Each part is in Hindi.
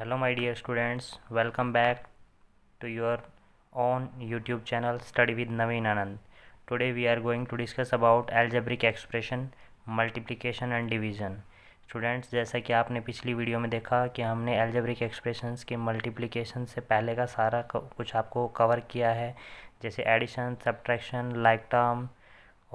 hello my dear students welcome back to your own YouTube channel study with Naveen Anand today we are going to discuss about algebraic expression multiplication and division students जैसा कि आपने पिछली वीडियो में देखा कि हमने एल्जेब्रिक एक्सप्रेशन के मल्टीप्लीकेशन से पहले का सारा कुछ आपको कवर किया है जैसे एडिशन सब्ट्रैक्शन लाइक टर्म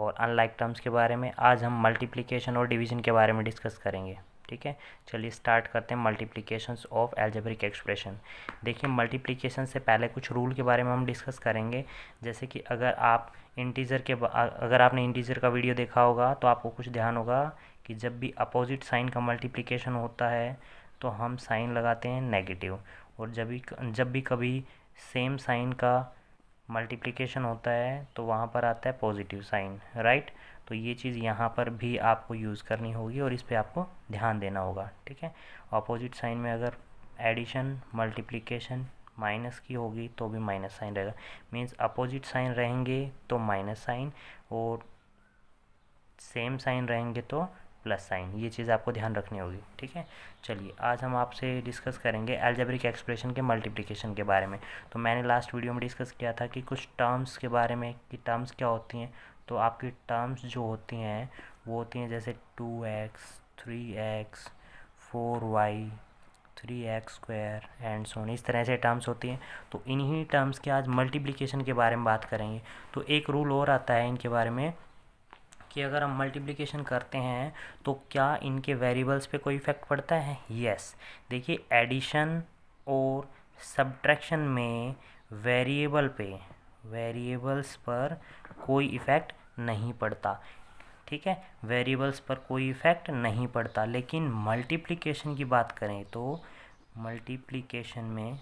और अनलाइक टर्म्स के बारे में आज हम मल्टीप्लीकेशन और डिवीजन के बारे में डिस्कस करेंगे ठीक है चलिए स्टार्ट करते हैं मल्टीप्लीकेशन ऑफ एल्जेब्रिक एक्सप्रेशन देखिए मल्टीप्लीकेशन से पहले कुछ रूल के बारे में हम डिस्कस करेंगे जैसे कि अगर आप इंटीजर के अगर आपने इंटीजर का वीडियो देखा होगा तो आपको कुछ ध्यान होगा कि जब भी अपोजिट साइन का मल्टीप्लीकेशन होता है तो हम साइन लगाते हैं नेगेटिव और जब भी जब भी कभी सेम साइन का मल्टीप्लिकेशन होता है तो वहाँ पर आता है पॉजिटिव साइन राइट तो ये चीज़ यहाँ पर भी आपको यूज़ करनी होगी और इस पर आपको ध्यान देना होगा ठीक है अपोजिट साइन में अगर एडिशन मल्टीप्लिकेशन माइनस की होगी तो भी माइनस साइन रहेगा मीन्स अपोजिट साइन रहेंगे तो माइनस साइन और सेम साइन रहेंगे तो प्लस साइन ये चीज़ आपको ध्यान रखनी होगी ठीक है चलिए आज हम आपसे डिस्कस करेंगे एल्जेब्रिक एक्सप्रेशन के मल्टीप्लिकेशन के बारे में तो मैंने लास्ट वीडियो में डिस्कस किया था कि कुछ टर्म्स के बारे में कि टर्म्स क्या होती हैं तो आपकी टर्म्स जो होती हैं वो होती हैं जैसे two x three x four y three x square and so on इस तरह से टर्म्स होती हैं तो इन्हीं टर्म्स के आज मल्टीप्लिकेशन के बारे में बात करेंगे तो एक रूल और आता है इनके बारे में कि अगर हम मल्टीप्लिकेशन करते हैं तो क्या इनके वेरिएबल्स पे कोई इफ़ेक्ट पड़ता है यस देखिए एडिशन और सब्ट्रैक्शन में वेरिएबल पे वेरिएबल्स पर कोई इफ़ेक्ट नहीं पड़ता ठीक है वेरिएबल्स पर कोई इफ़ेक्ट नहीं पड़ता लेकिन मल्टीप्लिकेशन की बात करें तो मल्टीप्लिकेशन में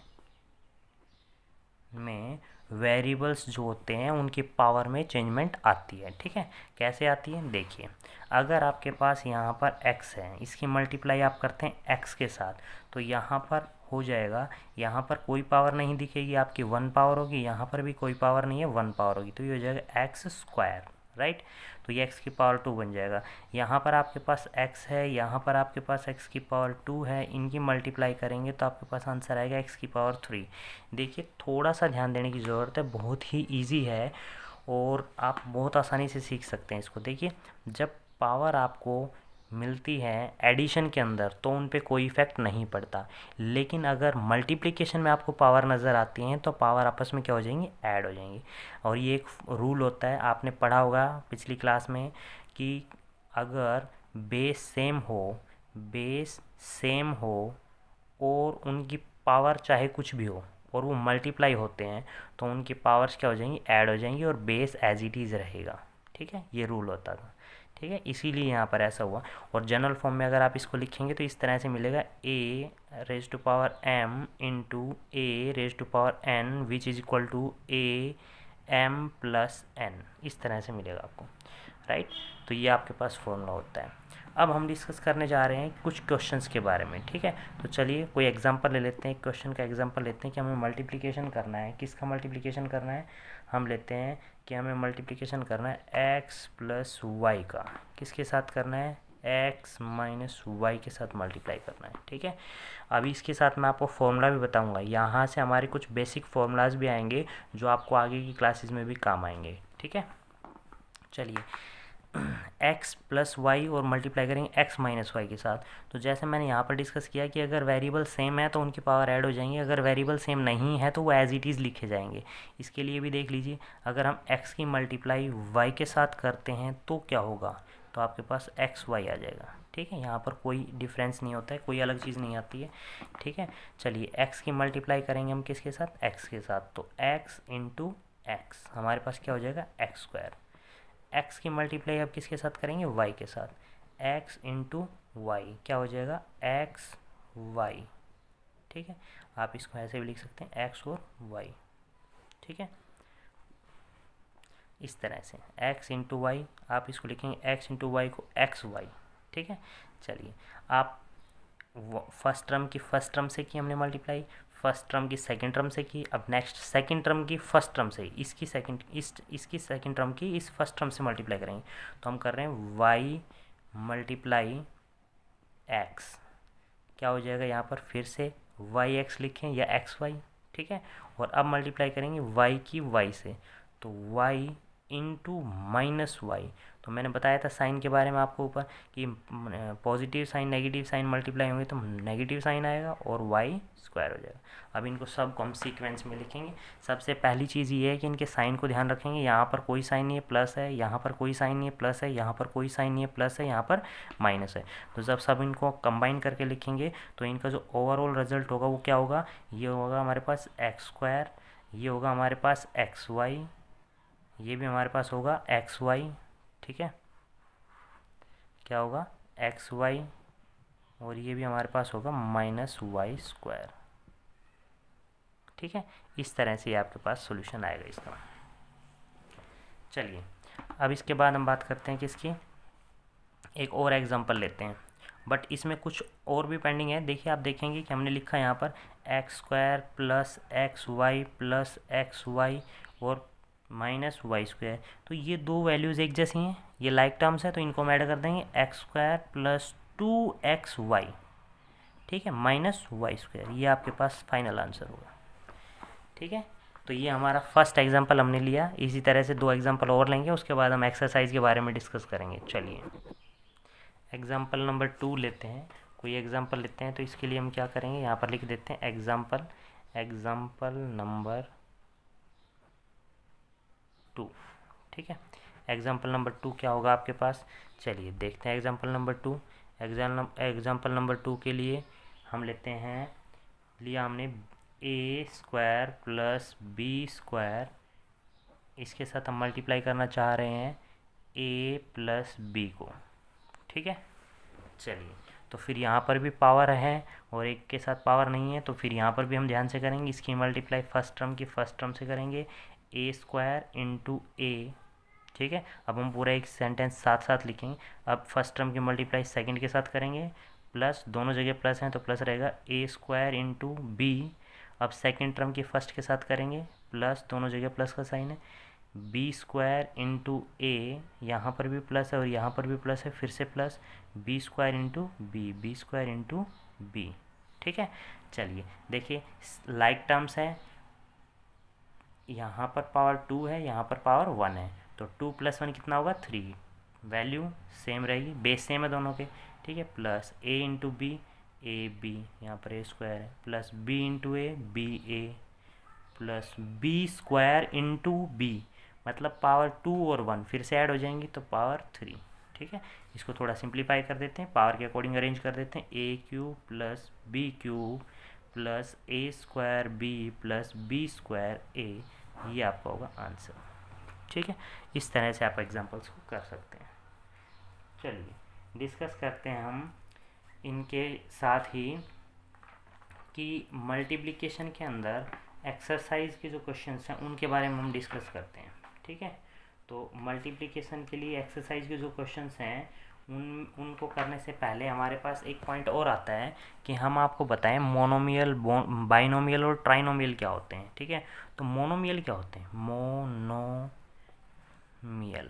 में वेरिएबल्स जो होते हैं उनकी पावर में चेंजमेंट आती है ठीक है कैसे आती है देखिए अगर आपके पास यहाँ पर x है इसकी मल्टीप्लाई आप करते हैं x के साथ तो यहाँ पर हो जाएगा यहाँ पर कोई पावर नहीं दिखेगी आपकी वन पावर होगी यहाँ पर भी कोई पावर नहीं है वन पावर होगी तो ये हो जाएगा एक्स स्क्वायर राइट तो ये एक्स की पावर टू बन जाएगा यहाँ पर आपके पास एक्स है यहाँ पर आपके पास एक्स की पावर टू है इनकी मल्टीप्लाई करेंगे तो आपके पास आंसर आएगा एक्स की पावर थ्री देखिए थोड़ा सा ध्यान देने की ज़रूरत है बहुत ही ईजी है और आप बहुत आसानी से सीख सकते हैं इसको देखिए जब पावर आपको मिलती है एडिशन के अंदर तो उन पर कोई इफ़ेक्ट नहीं पड़ता लेकिन अगर मल्टीप्लिकेशन में आपको पावर नज़र आती हैं तो पावर आपस में क्या हो जाएंगी ऐड हो जाएंगी और ये एक रूल होता है आपने पढ़ा होगा पिछली क्लास में कि अगर बेस सेम हो बेस सेम हो और उनकी पावर चाहे कुछ भी हो और वो मल्टीप्लाई होते हैं तो उनकी पावर्स क्या हो जाएंगी ऐड हो जाएंगी और बेस एज इट इज़ रहेगा ठीक है ये रूल होता था ठीक है इसीलिए यहाँ पर ऐसा हुआ और जनरल फॉर्म में अगर आप इसको लिखेंगे तो इस तरह से मिलेगा a raise to power m into a raise to power n which is equal to a m plus n इस तरह से मिलेगा आपको राइट तो ये आपके पास फॉर्मूला होता है अब हम डिस्कस करने जा रहे हैं कुछ क्वेश्चंस के बारे में ठीक है तो चलिए कोई एग्जांपल ले लेते हैं क्वेश्चन का एग्जांपल लेते हैं कि हमें मल्टीप्लिकेशन करना है किसका मल्टीप्लिकेशन करना है हम लेते हैं कि हमें मल्टीप्लिकेशन करना है एक्स प्लस वाई का किसके साथ करना है एक्स माइनस वाई के साथ मल्टीप्लाई करना है ठीक है अभी इसके साथ मैं आपको फॉर्मूला भी बताऊंगा यहाँ से हमारे कुछ बेसिक फॉर्मूलाज भी आएंगे जो आपको आगे की क्लासेस में भी काम आएंगे ठीक है चलिए एक्स प्लस वाई और मल्टीप्लाई करेंगे एक्स माइनस वाई के साथ तो जैसे मैंने यहाँ पर डिस्कस किया कि अगर वेरिएबल सेम है तो उनकी पावर ऐड हो जाएंगे अगर वेरिएबल सेम नहीं है तो वो एज इट इज़ लिखे जाएंगे इसके लिए भी देख लीजिए अगर हम एक्स की मल्टीप्लाई वाई के साथ करते हैं तो क्या होगा तो आपके पास एक्स वाई आ जाएगा ठीक है यहाँ पर कोई डिफरेंस नहीं होता है कोई अलग चीज़ नहीं आती है ठीक है चलिए एक्स की मल्टीप्लाई करेंगे हम किसके साथ एक्स के साथ तो एक्स इंटू एक्स हमारे पास क्या हो जाएगा एक्स स्क्वायर एक्स की मल्टीप्लाई आप किसके साथ करेंगे वाई के साथ एक्स इंटू वाई क्या हो जाएगा एक्स वाई ठीक है आप इसको ऐसे भी लिख सकते हैं एक्स और वाई ठीक है इस तरह से एक्स इंटू वाई आप इसको लिखेंगे एक्स इंटू वाई को एक्स वाई ठीक है चलिए आप फर्स्ट टर्म की फर्स्ट टर्म से की हमने मल्टीप्लाई फर्स्ट टर्म की सेकंड टर्म से की अब नेक्स्ट सेकंड टर्म की फर्स्ट टर्म से इसकी सेकंड इस इसकी सेकंड टर्म की इस फर्स्ट टर्म से मल्टीप्लाई करेंगे तो हम कर रहे हैं वाई मल्टीप्लाई एक्स क्या हो जाएगा यहाँ पर फिर से वाई एक्स लिखें या एक्स वाई ठीक है और अब मल्टीप्लाई करेंगे वाई की वाई से तो वाई इंटू माइनस वाई तो मैंने बताया था साइन के बारे में आपको ऊपर कि positive sign negative sign multiply होंगे तो नेगेटिव साइन आएगा और वाई स्क्वायर हो जाएगा अब इनको सब हम सीक्वेंस में लिखेंगे सबसे पहली चीज़ ये है कि इनके साइन को ध्यान रखेंगे यहाँ पर कोई साइन नहीं है प्लस है यहाँ पर कोई साइन नहीं है प्लस है यहाँ पर कोई साइन नहीं है प्लस है यहाँ पर माइनस है तो जब सब इनको कंबाइन करके लिखेंगे तो इनका जो ओवरऑल रिजल्ट होगा वो क्या होगा ये होगा हमारे पास एक्स स्क्वायर ये होगा हमारे पास एक्स वाई ये भी हमारे पास होगा एक्स वाई ठीक है क्या होगा एक्स वाई और ये भी हमारे पास होगा माइनस वाई स्क्वायर ठीक है इस तरह से आपके पास सोल्यूशन आएगा इसका चलिए अब इसके बाद हम बात करते हैं किसकी एक और एग्जांपल लेते हैं बट इसमें कुछ और भी पेंडिंग है देखिए आप देखेंगे कि हमने लिखा यहाँ पर x square plus x y plus x y और माइनस वाई स्क्वायर तो ये दो वैल्यूज़ एक जैसी हैं ये लाइक टर्म्स है तो इनको हम ऐड कर देंगे x square plus two x y ठीक है माइनस वाई स्क्वायर ये आपके पास फाइनल आंसर होगा ठीक है तो ये हमारा फर्स्ट एग्जाम्पल हमने लिया इसी तरह से दो एग्जाम्पल और लेंगे उसके बाद हम एक्सरसाइज के बारे में डिस्कस करेंगे चलिए एग्जाम्पल नंबर टू लेते हैं कोई एग्जाम्पल लेते हैं तो इसके लिए हम क्या करेंगे यहाँ पर लिख देते हैं एग्जाम्पल एग्जाम्पल नंबर टू ठीक है एग्जाम्पल नंबर टू क्या होगा आपके पास चलिए देखते हैं example number two exam example number two के लिए हम लेते हैं लिया हमने a square plus b square इसके साथ हम मल्टीप्लाई करना चाह रहे हैं ए प्लस बी को ठीक है चलिए तो फिर यहाँ पर भी पावर है और एक के साथ पावर नहीं है तो फिर यहाँ पर भी हम ध्यान से करेंगे इसकी मल्टीप्लाई फर्स्ट टर्म की फर्स्ट टर्म से करेंगे ए स्क्वायर इंटू ए ठीक है अब हम पूरा एक सेंटेंस साथ साथ लिखेंगे अब फर्स्ट टर्म की मल्टीप्लाई सेकेंड के साथ करेंगे प्लस दोनों जगह प्लस हैं तो प्लस रहेगा ए स्क्वायर इंटू बी अब सेकेंड टर्म की फर्स्ट के साथ करेंगे प्लस दोनों जगह प्लस का साइन है बी स्क्वायर इंटू ए यहाँ पर भी प्लस है और यहाँ पर भी प्लस है फिर से plus b square into b b square into b ठीक है चलिए देखिए लाइक टर्म्स हैं यहाँ पर पावर टू है यहाँ पर पावर वन है तो टू प्लस वन कितना होगा थ्री वैल्यू सेम रहेगी बेस सेम है दोनों के ठीक है plus a into b a b यहाँ पर ए स्क्वायर है plus b into a b a plus b square into b मतलब पावर टू और वन फिर से ऐड हो जाएंगी तो पावर थ्री ठीक है इसको थोड़ा सिंप्लीफाई कर देते हैं पावर के अकॉर्डिंग अरेंज कर देते हैं a cube plus b cube plus a square b plus b square a ये आपका होगा आंसर ठीक है इस तरह से आप एग्जाम्पल्स को कर सकते हैं चलिए डिस्कस करते हैं हम इनके साथ ही कि मल्टीप्लिकेशन के अंदर एक्सरसाइज के जो क्वेश्चन हैं उनके बारे में हम डिस्कस करते हैं ठीक है तो मल्टीप्लिकेशन के लिए एक्सरसाइज के जो क्वेश्चन हैं उन उनको करने से पहले हमारे पास एक पॉइंट और आता है कि हम आपको बताएं मोनोमियल बाइनोमियल और ट्राइनोमियल क्या होते हैं ठीक है तो मोनोमियल क्या होते हैं मोनोमियल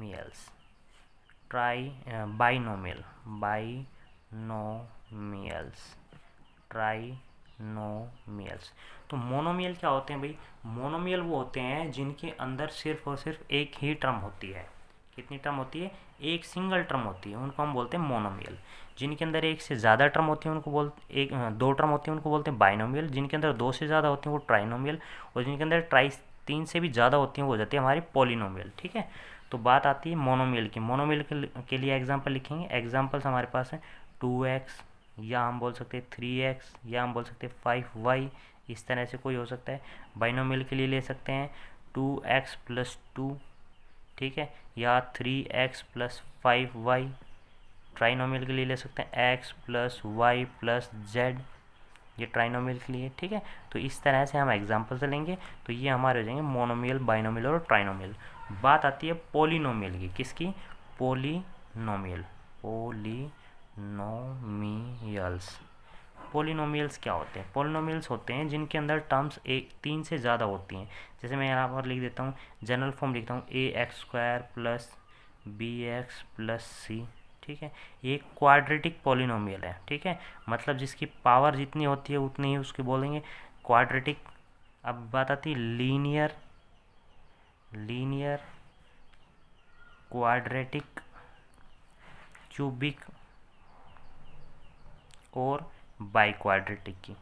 मियल्स tri binomial binomials trinomials तो मोनोमियल क्या होते हैं भाई मोनोमियल वो होते हैं जिनके अंदर सिर्फ और सिर्फ एक ही टर्म होती है कितनी टर्म होती है एक सिंगल टर्म होती है उनको हम बोलते हैं मोनोमियल जिनके अंदर एक से ज़्यादा टर्म होती है उनको बोल एक दो टर्म होती है उनको बोलते हैं बाइनोमियल जिनके अंदर दो से ज़्यादा होती हैं वो ट्राइनोमियल और जिनके अंदर ट्राई तीन से भी ज़्यादा होती हैं वो हो जाती है हमारी पोलिनोमियल ठीक है तो बात आती है मोनोमियल की मोनोमियल के लिए एग्जाम्पल लिखेंगे एग्जाम्पल्स हमारे पास हैं टू एक्स या हम बोल सकते हैं थ्री एक्स या हम बोल सकते हैं फाइव वाई इस तरह से कोई हो सकता है बाइनोमियल के लिए ले सकते हैं टू एक्स प्लस टू ठीक है या three x plus five y trinomial के लिए ले सकते हैं x plus y plus z ये ट्राइनोमियल के लिए ठीक है तो इस तरह से हम एग्जाम्पल से लेंगे तो ये हमारे हो जाएंगे मोनोमियल बाइनोमियल और ट्राइनोमियल बात आती है पोलिनोमियल की किसकी पोलिनोमियल पोलिनोमियल्स पोलिनोमियल्स क्या होते हैं पोलिनोमियल्स होते हैं जिनके अंदर टर्म्स एक तीन से ज़्यादा होती हैं जैसे मैं यहाँ पर लिख देता हूँ जनरल फॉर्म लिखता हूँ a x square plus b x plus c ठीक है ये क्वाड्रेटिक पोलिनोमियल है ठीक है मतलब जिसकी पावर जितनी होती है उतनी ही उसकी बोलेंगे क्वाड्रेटिक अब बात आती है लीनियर लीनियर क्वाड्रेटिक क्यूबिक और बाई क्वाड्रेटिक की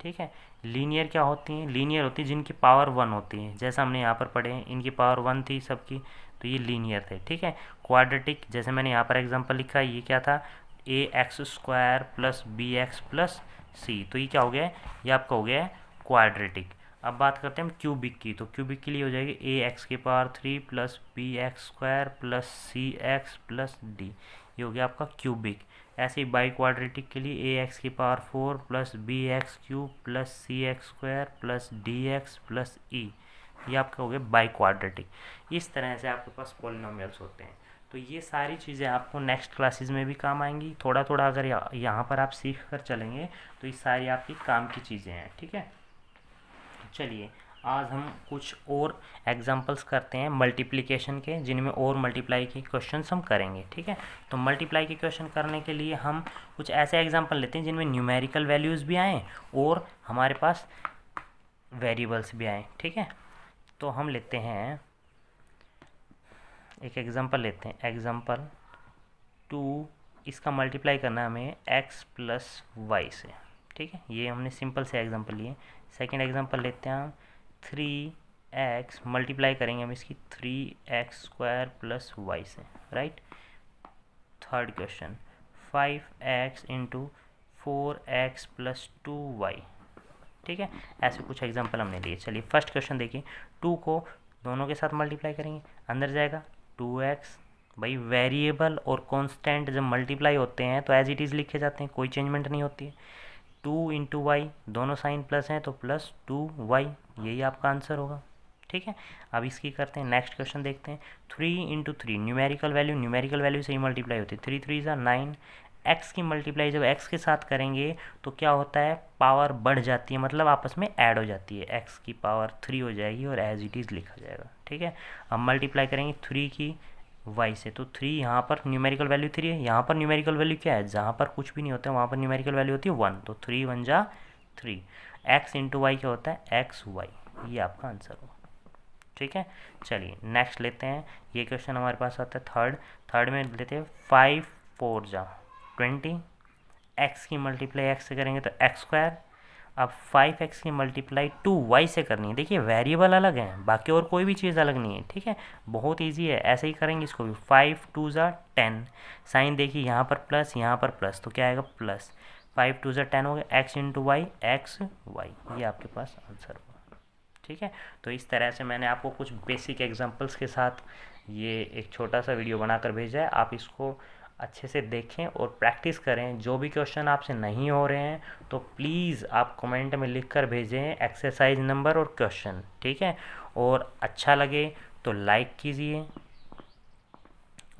ठीक है लीनियर क्या होती हैं लीनियर होती है जिनकी पावर वन होती है जैसा हमने यहाँ पर पढ़े हैं इनकी पावर वन थी सबकी तो ये लीनियर थे ठीक है क्वाड्रेटिक जैसे मैंने यहाँ पर एग्जांपल लिखा ये क्या था a x square plus b x plus c तो ये क्या हो गया है ये आपका हो गया है क्वाड्रेटिक अब बात करते हैं हम क्यूबिक की तो क्यूबिक के लिए हो जाएगी ए एक्स के power three plus b x square plus c x plus d ये हो गया आपका क्यूबिक ऐसे ही बाई क्वाड्रेटिक के लिए ए एक्स की power four plus b x cube plus c x square plus d x plus e ये आपका हो गया बाई क्वाड्रेटिक इस तरह से आपके पास पोलिनोमियल्स होते हैं तो ये सारी चीज़ें आपको नेक्स्ट क्लासेस में भी काम आएंगी थोड़ा थोड़ा अगर यहाँ पर आप सीख कर चलेंगे तो ये सारी आपकी काम की चीज़ें हैं ठीक है चलिए आज हम कुछ और एग्जांपल्स करते हैं मल्टीप्लिकेशन के जिनमें और मल्टीप्लाई के क्वेश्चन हम करेंगे ठीक है तो मल्टीप्लाई के क्वेश्चन करने के लिए हम कुछ ऐसे एग्जांपल लेते हैं जिनमें न्यूमेरिकल वैल्यूज़ भी आएँ और हमारे पास वेरिएबल्स भी आएँ ठीक है तो हम लेते हैं एक एग्ज़ाम्पल लेते हैं एग्ज़ाम्पल टू इसका मल्टीप्लाई करना हमें एक्स प्लस वाई से ठीक है ये हमने सिंपल से एग्ज़ाम्पल लिए सेकेंड एग्ज़ाम्पल लेते हैं हम थ्री एक्स मल्टीप्लाई करेंगे हम इसकी three x square plus y से right third question five x into four x plus two y ठीक है ऐसे कुछ एग्जाम्पल हमने लिए चलिए फर्स्ट क्वेश्चन देखिए टू को दोनों के साथ मल्टीप्लाई करेंगे अंदर जाएगा टू एक्स भाई वेरिएबल और कॉन्स्टेंट जब मल्टीप्लाई होते हैं तो एज इट इज़ लिखे जाते हैं कोई चेंजमेंट नहीं होती है टू इंटू वाई दोनों साइन प्लस हैं तो प्लस टू वाई यही आपका आंसर होगा ठीक है अब इसकी करते हैं नेक्स्ट क्वेश्चन देखते हैं three into three numerical value numerical value से ही मल्टीप्लाई होती है थ्री थ्री ज़ा नाइन एक्स की मल्टीप्लाई जब एक्स के साथ करेंगे तो क्या होता है पावर बढ़ जाती है मतलब आपस में ऐड हो जाती है एक्स की पावर थ्री हो जाएगी और एज इट इज़ लिखा जाएगा ठीक है अब मल्टीप्लाई करेंगे थ्री की वाई से तो थ्री यहाँ पर न्यूमेरिकल वैल्यू थ्री है यहाँ पर न्यूमेरिकल वैल्यू क्या है जहाँ पर कुछ भी नहीं होता है वहाँ पर न्यूमेरिकल वैल्यू होती है वन तो थ्री वन जा थ्री एक्स इंटू वाई क्या होता है एक्स वाई ये आपका आंसर हो ठीक है चलिए नेक्स्ट लेते हैं ये क्वेश्चन हमारे पास आता है थर्ड थर्ड में लेते हैं फाइव फोर जा ट्वेंटी एक्स की मल्टीप्लाई एक्स से करेंगे तो एक्स स्क्वायर अब फाइव एक्स की मल्टीप्लाई टू वाई से करनी है देखिए वेरिएबल अलग है बाकी और कोई भी चीज़ अलग नहीं है ठीक है बहुत इजी है ऐसे ही करेंगे इसको भी फाइव टू ज़ा टेन साइन देखिए यहाँ पर प्लस यहाँ पर प्लस तो क्या आएगा प्लस फाइव टू ज़ा टेन हो गया x into y x y ये आपके पास आंसर होगा ठीक है तो इस तरह से मैंने आपको कुछ बेसिक एग्जाम्पल्स के साथ ये एक छोटा सा वीडियो बनाकर भेजा है आप इसको अच्छे से देखें और प्रैक्टिस करें जो भी क्वेश्चन आपसे नहीं हो रहे हैं तो प्लीज़ आप कमेंट में लिख कर भेजें एक्सरसाइज नंबर और क्वेश्चन ठीक है और अच्छा लगे तो लाइक कीजिए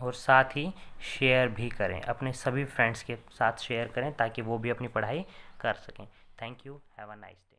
और साथ ही शेयर भी करें अपने सभी फ्रेंड्स के साथ शेयर करें ताकि वो भी अपनी पढ़ाई कर सकें thank you have a nice